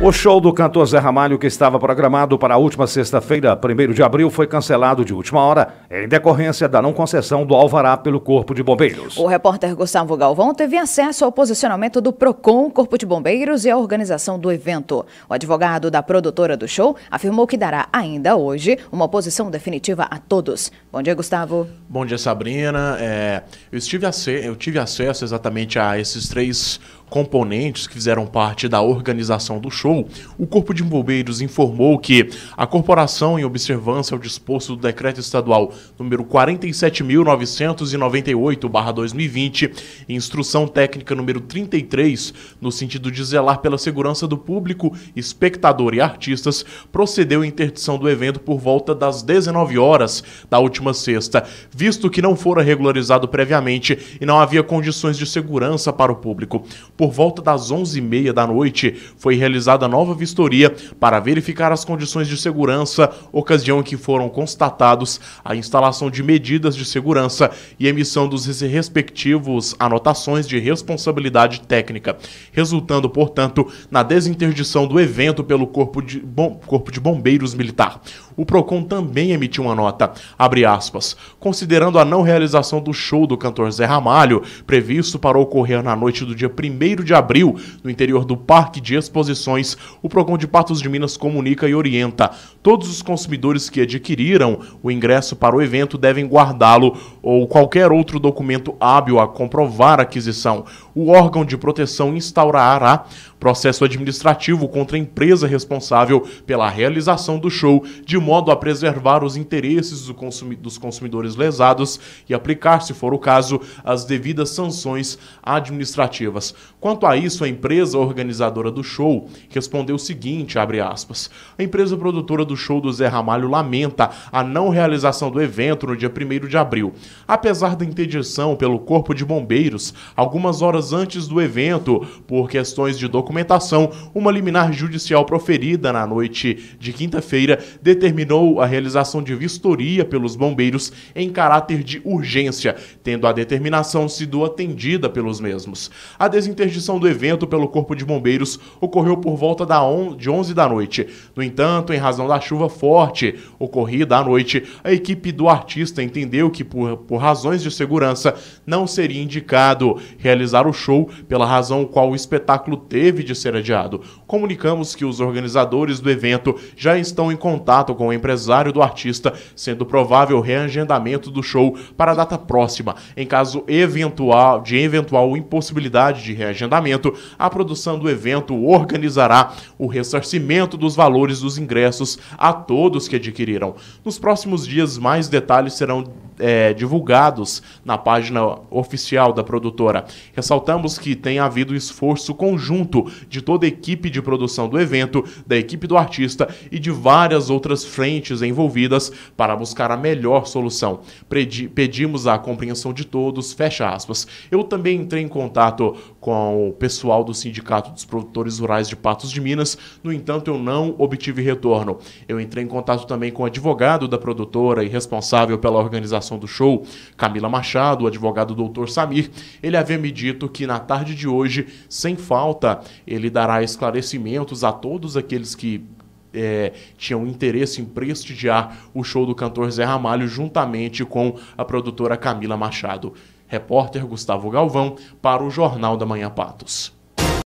O show do cantor Zé Ramalho, que estava programado para a última sexta-feira, 1 de abril, foi cancelado de última hora, em decorrência da não concessão do alvará pelo Corpo de Bombeiros. O repórter Gustavo Galvão teve acesso ao posicionamento do PROCON, Corpo de Bombeiros e à organização do evento. O advogado da produtora do show afirmou que dará ainda hoje uma posição definitiva a todos. Bom dia, Gustavo. Bom dia, Sabrina. É, eu, estive eu tive acesso exatamente a esses três componentes que fizeram parte da organização do show, o Corpo de Bombeiros informou que a corporação, em observância ao disposto do Decreto Estadual número 47.998-2020, Instrução Técnica número 33, no sentido de zelar pela segurança do público, espectador e artistas, procedeu à interdição do evento por volta das 19 horas da última sexta, visto que não fora regularizado previamente e não havia condições de segurança para o público. Por por volta das 11h30 da noite, foi realizada nova vistoria para verificar as condições de segurança, ocasião em que foram constatados a instalação de medidas de segurança e emissão dos respectivos anotações de responsabilidade técnica, resultando, portanto, na desinterdição do evento pelo Corpo de, bom, corpo de Bombeiros Militar. O PROCON também emitiu uma nota, abre aspas, considerando a não realização do show do cantor Zé Ramalho, previsto para ocorrer na noite do dia 1 1 de abril, no interior do Parque de Exposições, o PROCON de Patos de Minas comunica e orienta Todos os consumidores que adquiriram o ingresso para o evento devem guardá-lo ou qualquer outro documento hábil a comprovar a aquisição. O órgão de proteção instaurará processo administrativo contra a empresa responsável pela realização do show, de modo a preservar os interesses do consumi dos consumidores lesados e aplicar, se for o caso, as devidas sanções administrativas. Quanto a isso, a empresa organizadora do show respondeu o seguinte, abre aspas, a empresa produtora do do show do Zé Ramalho lamenta a não realização do evento no dia 1 de abril. Apesar da interdição pelo Corpo de Bombeiros, algumas horas antes do evento, por questões de documentação, uma liminar judicial proferida na noite de quinta-feira determinou a realização de vistoria pelos bombeiros em caráter de urgência, tendo a determinação sido atendida pelos mesmos. A desinterdição do evento pelo Corpo de Bombeiros ocorreu por volta de 11 da noite. No entanto, em razão da chuva forte ocorrida à noite, a equipe do artista entendeu que, por, por razões de segurança, não seria indicado realizar o show, pela razão qual o espetáculo teve de ser adiado. Comunicamos que os organizadores do evento já estão em contato com o empresário do artista, sendo provável reagendamento do show para a data próxima. Em caso eventual de eventual impossibilidade de reagendamento, a produção do evento organizará o ressarcimento dos valores dos ingressos a todos que adquiriram. Nos próximos dias, mais detalhes serão é, divulgados na página oficial da produtora. Ressaltamos que tem havido esforço conjunto de toda a equipe de produção do evento, da equipe do artista e de várias outras frentes envolvidas para buscar a melhor solução. pedimos a compreensão de todos, fecha aspas. Eu também entrei em contato com o pessoal do Sindicato dos Produtores Rurais de Patos de Minas. No entanto, eu não obtive retorno. Eu entrei em contato também com o advogado da produtora e responsável pela organização do show, Camila Machado, o advogado doutor Samir. Ele havia me dito que na tarde de hoje, sem falta, ele dará esclarecimentos a todos aqueles que é, tinham interesse em prestigiar o show do cantor Zé Ramalho juntamente com a produtora Camila Machado. Repórter Gustavo Galvão para o Jornal da Manhã Patos.